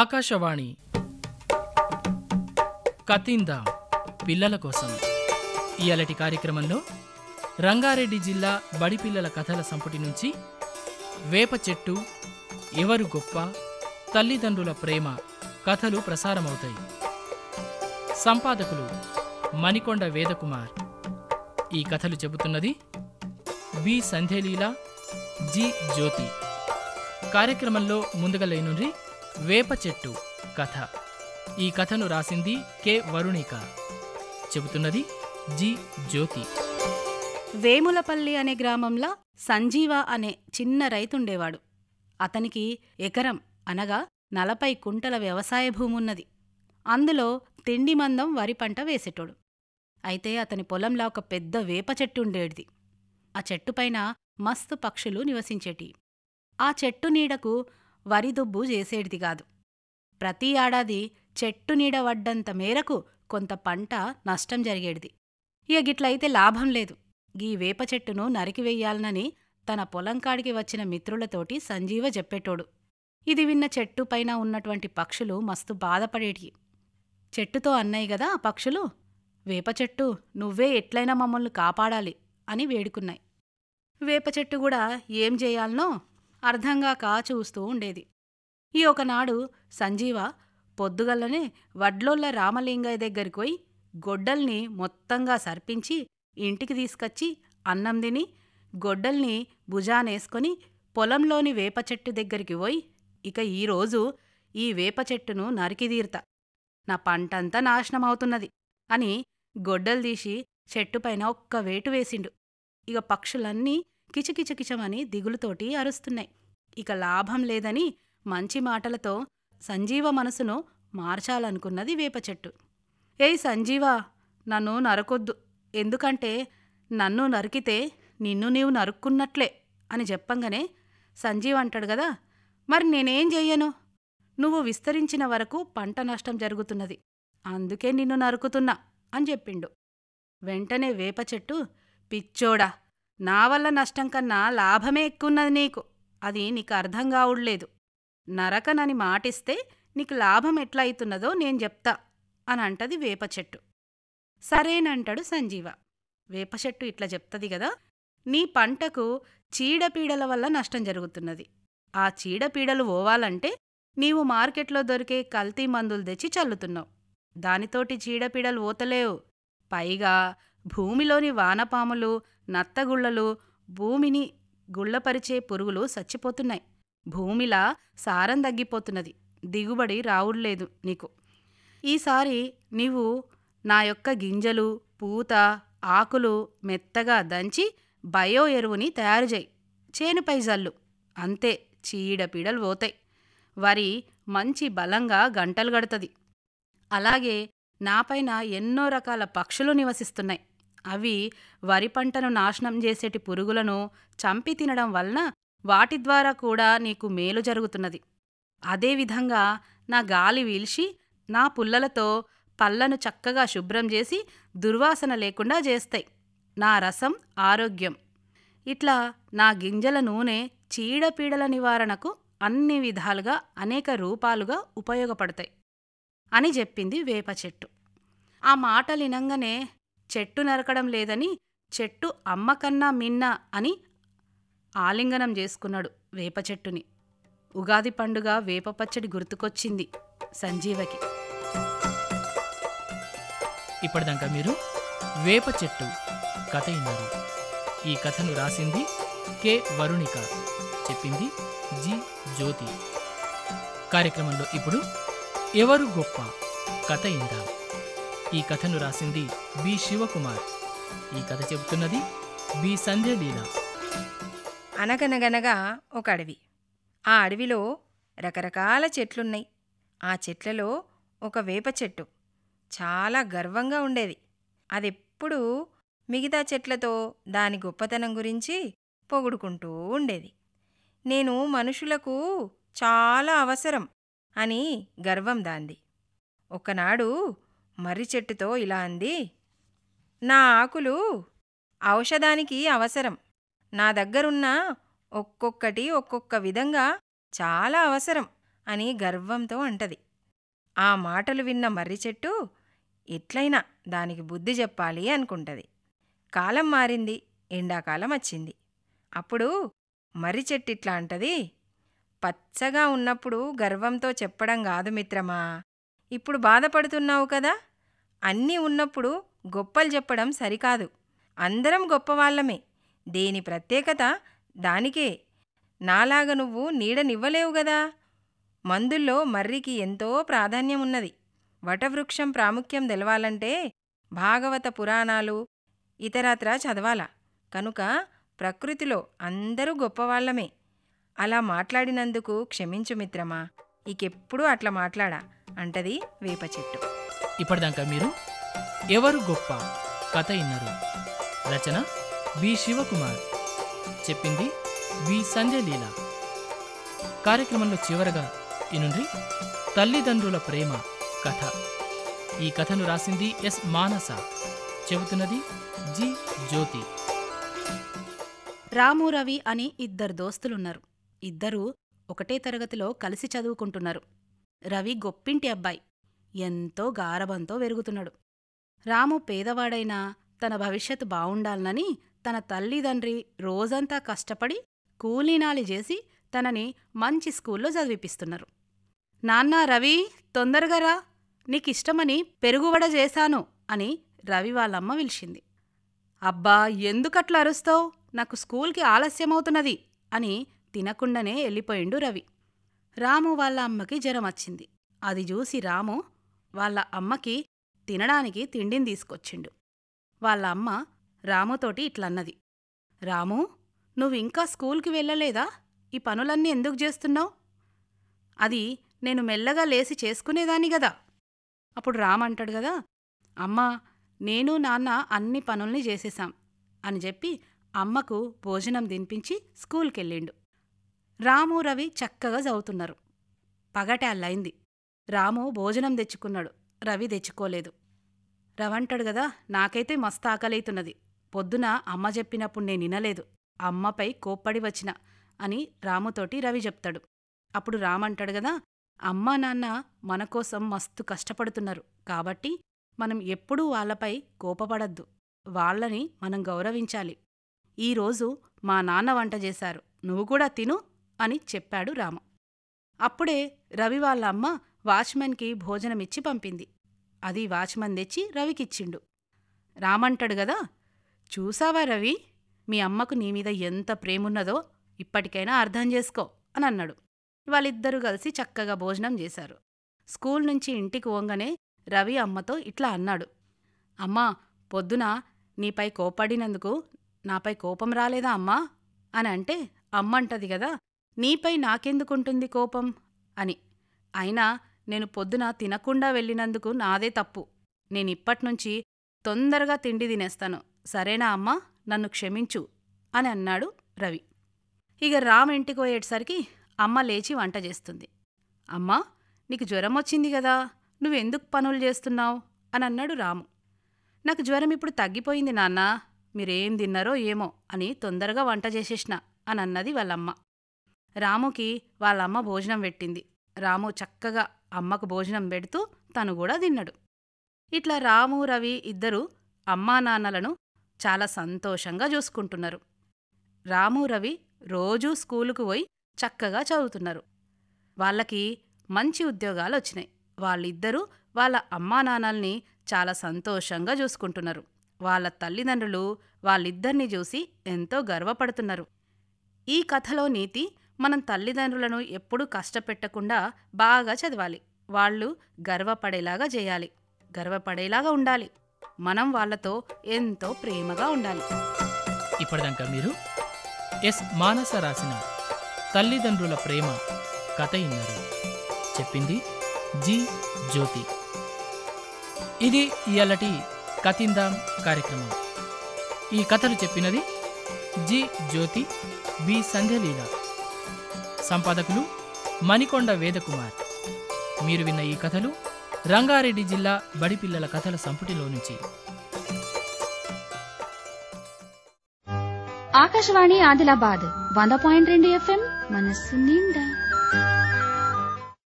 ఆకాశవాణి కతింద పిల్లల కోసం అలటి కార్యక్రమంలో రంగారెడ్డి జిల్లా బడిపిల్లల కథల సంపుటి నుంచి వేప చెట్టు ఎవరు గొప్ప తల్లిదండ్రుల ప్రేమ కథలు ప్రసారమవుతాయి సంపాదకులు మణికొండ వేదకుమార్ ఈ కథలు చెబుతున్నది బి సంధ్యలీల జి జ్యోతి కార్యక్రమంలో ముందుగా లేనుండి వేప చెట్టు కథ ఈ కథను రాసింది కె వరుణిక చెబుతున్నది జి జ్యోతి వేములపల్లి అనే గ్రామంలో సంజీవ అనే చిన్న రైతుండేవాడు అతనికి ఎకరం అనగా నలభై కుంటల వ్యవసాయ భూమున్నది అందులో తిండి మందం వరి పంట వేసేటోడు అయితే అతని పొలంలో ఒక పెద్ద వేప చెట్టు ఉండేది ఆ చెట్టుపైన మస్తు పక్షులు నివసించేటి ఆ చెట్టు నీడకు వరిదుబ్బు చేసేటిది కాదు ప్రతి ఏడాది చెట్టు నీడ వడ్డంత మేరకు కొంత పంట నష్టం జరిగేటిది ఇక గిట్లయితే లాభం లేదు గీ వేప చెట్టును నరికివేయాలనని తన పొలంకాడికి వచ్చిన మిత్రులతోటి సంజీవ చెప్పేటోడు ఇది విన్న చెట్టు పైన ఉన్నటువంటి పక్షులు మస్తు బాధపడేటి చెట్టుతో అన్నయ్య గదా ఆ పక్షులు వేప చెట్టు నువ్వే ఎట్లయినా మమ్మల్ని కాపాడాలి అని వేడుకున్నాయి వేప చెట్టు కూడా ఏం చేయాలనో అర్థంగా కాచూస్తూ ఉండేది ఈ ఒకనాడు సంజీవ పొద్దుగల్లనే వడ్లోళ్ళ రామలింగయ్య దగ్గరికి పోయి గొడ్డల్ని మొత్తంగా సర్పించి ఇంటికి తీసుకొచ్చి అన్నం తిని గొడ్డల్ని భుజానేసుకొని పొలంలోని వేప చెట్టు దగ్గరికి పోయి ఇక ఈరోజు ఈ వేప చెట్టును నరికిదీర్త నా పంటంతా నాశనమవుతున్నది అని గొడ్డలు తీసి చెట్టుపైన ఒక్క వేటు వేసిండు ఇక పక్షులన్నీ కిచకిచకిచమని దిగులుతోటి అరుస్తున్నాయి ఇక లాభం లేదని మంచి మాటలతో సంజీవ మనసును మార్చాలనుకున్నది వేప చెట్టు ఏయ్ సంజీవ నన్ను నరకొద్దు ఎందుకంటే నన్ను నరికితే నిన్ను నీవు నరుక్కున్నట్లే అని చెప్పంగానే సంజీవ అంటాడు కదా మరి నేనేం చెయ్యను నువ్వు విస్తరించిన వరకు పంట నష్టం జరుగుతున్నది అందుకే నిన్ను నరుకుతున్నా అని చెప్పిండు వెంటనే వేప చెట్టు పిచ్చోడా నా వల్ల నష్టం కన్నా లాభమే ఎక్కువన్నది నీకు అది నీకు అర్థం కావుడలేదు నరకనని మాటిస్తే నీకు లాభం ఎట్లా అవుతున్నదో నేను చెప్తా అని అంటది వేప చెట్టు సరేనంటాడు సంజీవ వేప చెట్టు ఇట్లా చెప్తది కదా నీ పంటకు చీడపీడల వల్ల నష్టం జరుగుతున్నది ఆ చీడపీడలు పోవాలంటే నీవు మార్కెట్లో దొరికే కల్తీ మందులు తెచ్చి చల్లుతున్నావు దానితోటి చీడపీడలు ఓతలేవు పైగా భూమిలోని వానపాములు నత్తగుళ్ళలు భూమిని గుళ్ళపరిచే పురుగులు చచ్చిపోతున్నాయి భూమిలా సారం తగ్గిపోతున్నది దిగుబడి రావుడ్లేదు నీకు ఈసారి నీవు నా యొక్క గింజలు పూత ఆకులు మెత్తగా దంచి బయో ఎరువుని తయారు చేయి చేనుపై జల్లు అంతే చీడపీడలు పోతాయి వరి మంచి బలంగా గంటలు గడుతుంది అలాగే నాపైన ఎన్నో రకాల పక్షులు నివసిస్తున్నాయి అవి వరి పంటను నాశనం చేసేటి పురుగులను చంపి తినడం వలన వాటి ద్వారా కూడా నీకు మేలు జరుగుతున్నది అదేవిధంగా నా గాలి వీల్చి నా పుల్లలతో పళ్ళను చక్కగా శుభ్రం చేసి దుర్వాసన లేకుండా చేస్తాయి నా రసం ఆరోగ్యం ఇట్లా నా గింజల నూనె చీడపీడల నివారణకు అన్ని విధాలుగా అనేక రూపాలుగా ఉపయోగపడతాయి అని చెప్పింది వేప చెట్టు ఆ మాటలినంగానే చెట్టు నరకడం లేదని చెట్టు అమ్మకన్నా మిన్న అని ఆలింగనం చేసుకున్నాడు వేప చెట్టుని ఉగాది పండుగ వేప పచ్చడి గుర్తుకొచ్చింది సంజీవకి ఇప్పటిదాకా మీరు వేప చెట్టు కథ విన్నారు ఈ కథను రాసింది కె వరుణిక చెప్పింది జి జ్యోతి కార్యక్రమంలో ఇప్పుడు ఎవరు గొప్ప కథ ఇందాం ఈ కథను రాసింది బి శివకుమార్ ఈ కథ చెబుతున్నది బి సంధ్యలీల అనగనగనగా ఒక అడవి ఆ అడవిలో రకరకాల చెట్లున్నాయి ఆ చెట్లలో ఒక వేప చెట్టు చాలా గర్వంగా ఉండేది అదెప్పుడూ మిగతా చెట్లతో దాని గొప్పతనం గురించి పొగుడుకుంటూ ఉండేది నేను మనుషులకు చాలా అవసరం అని గర్వం దాంది ఒకనాడు మర్రి చెట్టుతో ఇలా అంది నా ఆకులు ఔషధానికి అవసరం నా దగ్గరున్న ఒక్కొక్కటి ఒక్కొక్క విధంగా చాలా అవసరం అని గర్వంతో అంటది ఆ మాటలు విన్న మర్రి చెట్టు ఎట్లయినా దానికి బుద్ధి చెప్పాలి అనుకుంటది కాలం మారింది ఎండాకాలం వచ్చింది అప్పుడు మర్రి చెట్టు ఇట్లా అంటది పచ్చగా ఉన్నప్పుడు గర్వంతో చెప్పడం కాదు మిత్రమా ఇప్పుడు బాధపడుతున్నావు కదా అన్నీ ఉన్నప్పుడు గొప్పలు చెప్పడం సరికాదు అందరం గొప్పవాళ్ళమే దేని ప్రత్యేకత దానికే నాలాగ నువ్వు నీడనివ్వలేవు గదా మందుల్లో మర్రికి ఎంతో ప్రాధాన్యం ఉన్నది వటవృక్షం ప్రాముఖ్యం తెలవాలంటే భాగవత పురాణాలు ఇతరత్రా చదవాల కనుక ప్రకృతిలో అందరూ గొప్పవాళ్లమే అలా మాట్లాడినందుకు క్షమించు మిత్రమా ఇకెప్పుడు అట్లా మాట్లాడా అంటది వేప చెట్టు ఇప్పటిదాకా మీరు ఎవరు గొప్ప కథ ఇన్నారు రచన బి శివకుమార్ చెప్పింది బి సంజయ్ లీల కార్యక్రమంలో చివరగా ఇనుండి తల్లిదండ్రుల ప్రేమ కథ ఈ కథను రాసింది ఎస్ మానస చెబుతున్నది జి జ్యోతి రాము రవి అని ఇద్దరు దోస్తులున్నారు ఇద్దరు ఒకటే తరగతిలో కలిసి చదువుకుంటున్నారు రవి గొప్పింటి అబ్బాయి ఎంతో గారభంతో వెరుగుతున్నాడు రాము పేదవాడైనా తన భవిష్యత్తు బావుండాలనని తన తల్లిదండ్రి రోజంతా కష్టపడి కూలీనాలి చేసి తనని మంచి స్కూల్లో చదివిపిస్తున్నారు నాన్న రవి తొందరగా రా నీకిష్టమని పెరుగువడ చేశాను అని రవి వాళ్ళమ్మ పిలిచింది అబ్బా ఎందుకట్లా అరుస్తావు నాకు స్కూల్కి ఆలస్యమవుతున్నది అని తినకుండానే వెళ్ళిపోయిండు రవి రాము వాళ్ళ అమ్మకి జ్వరం వచ్చింది అది చూసి రాము వాళ్ళ అమ్మకి తినడానికి తిండిని తీసుకొచ్చిండు వాళ్ళ అమ్మ రాముతోటి ఇట్లన్నది రాము నువ్వింకా స్కూల్కి వెళ్ళలేదా ఈ పనులన్నీ ఎందుకు చేస్తున్నావు అది నేను మెల్లగా లేసి చేసుకునేదాని గదా అప్పుడు రామంటాడు గదా అమ్మా నేను నాన్న అన్ని పనుల్ని చేసేశాం అని చెప్పి అమ్మకు భోజనం తినిపించి స్కూల్కెళ్ళిండు రాము రవి చక్కగా చదువుతున్నారు పగటి అల్లయింది రాము భోజనం తెచ్చుకున్నాడు రవి తెచ్చుకోలేదు రవంటాడు గదా నాకైతే మస్తు ఆకలైతున్నది పొద్దున అమ్మ చెప్పినప్పుడు నేను వినలేదు అమ్మపై కోప్పడి వచ్చిన అని రాముతోటి రవి చెప్తాడు అప్పుడు రామంటాడు గదా అమ్మ నాన్న మన కోసం మస్తు కష్టపడుతున్నారు కాబట్టి మనం ఎప్పుడూ వాళ్ళపై కోపపడద్దు వాళ్ళని మనం గౌరవించాలి ఈరోజు మా నాన్న వంట చేశారు నువ్వు కూడా తిను అని చెప్పాడు రామ అప్పుడే రవి వాళ్ళ అమ్మ వాచ్మెన్కి భోజనమిచ్చి పంపింది అది వాచ్మన్ తెచ్చి రవికిచ్చిండు రామంటాడు గదా చూసావా రవి మీ అమ్మకు నీ మీద ఎంత ప్రేమున్నదో ఇప్పటికైనా అర్థం చేసుకో అని అన్నాడు వాళ్ళిద్దరూ కలిసి చక్కగా భోజనం చేశారు స్కూల్ నుంచి ఇంటికి ఓంగనే రవి అమ్మతో ఇట్లా అన్నాడు అమ్మా పొద్దున నీపై కోపడినందుకు నాపై కోపం రాలేదా అమ్మా అని అంటే అమ్మంటది గదా నీపై నాకెందుకుంటుంది కోపం అని అయినా నేను పొద్దున తినకుండా వెళ్ళినందుకు నాదే తప్పు నేనిప్పట్నుంచి తొందరగా తిండి తినేస్తాను సరేనా అమ్మా నన్ను క్షమించు అని అన్నాడు రవి ఇక రామ్ ఇంటికి పోయేటసరికి అమ్మ లేచి వంట చేస్తుంది అమ్మా నీకు జ్వరం వచ్చింది కదా నువ్వెందుకు పనులు చేస్తున్నావు అని అన్నాడు రాము నాకు జ్వరం ఇప్పుడు తగ్గిపోయింది నాన్న మీరేం తిన్నారో ఏమో అని తొందరగా వంట చేసేసిన అని అన్నది వాళ్ళమ్మ రాముకి వాళ్ళమ్మ భోజనం పెట్టింది రాము చక్కగా అమ్మకు భోజనం పెడుతూ తను కూడా తిన్నాడు ఇట్లా రాము రవి ఇద్దరు అమ్మా నాన్నలను చాలా సంతోషంగా చూసుకుంటున్నారు రాము రవి రోజూ స్కూలుకు పోయి చక్కగా చదువుతున్నారు వాళ్ళకి మంచి ఉద్యోగాలు వచ్చినాయి వాళ్ళిద్దరూ వాళ్ళ అమ్మా నాన్నల్ని చాలా సంతోషంగా చూసుకుంటున్నారు వాళ్ళ తల్లిదండ్రులు వాళ్ళిద్దర్నీ చూసి ఎంతో గర్వపడుతున్నారు ఈ కథలో నీతి మనం తల్లిదండ్రులను ఎప్పుడూ కష్టపెట్టకుండా బాగా చదవాలి వాళ్ళు గర్వపడేలాగా చేయాలి గర్వపడేలాగా ఉండాలి మనం వాళ్ళతో ఎంతో ప్రేమగా ఉండాలి ఇప్పటిదాకా మీరు ఎస్ మానస రాసిన తల్లిదండ్రుల ప్రేమ కథ ఇన్నారు చెప్పింది జి జ్యోతి ఇది ఇయాలటి కథిందాం కార్యక్రమం ఈ కథలు చెప్పినది జి జ్యోతి బి సంధ్యలీలా సంపాదకులు మణికొండ వేదకుమార్ మీరు విన్న ఈ కథలు రంగారెడ్డి జిల్లా బడిపిల్లల కథల సంపుటిలో నుంచి ఆకాశవాణి ఆదిలాబాద్ వంద పాయింట్ రెండు ఎఫ్ఎం మనస్సు నిండా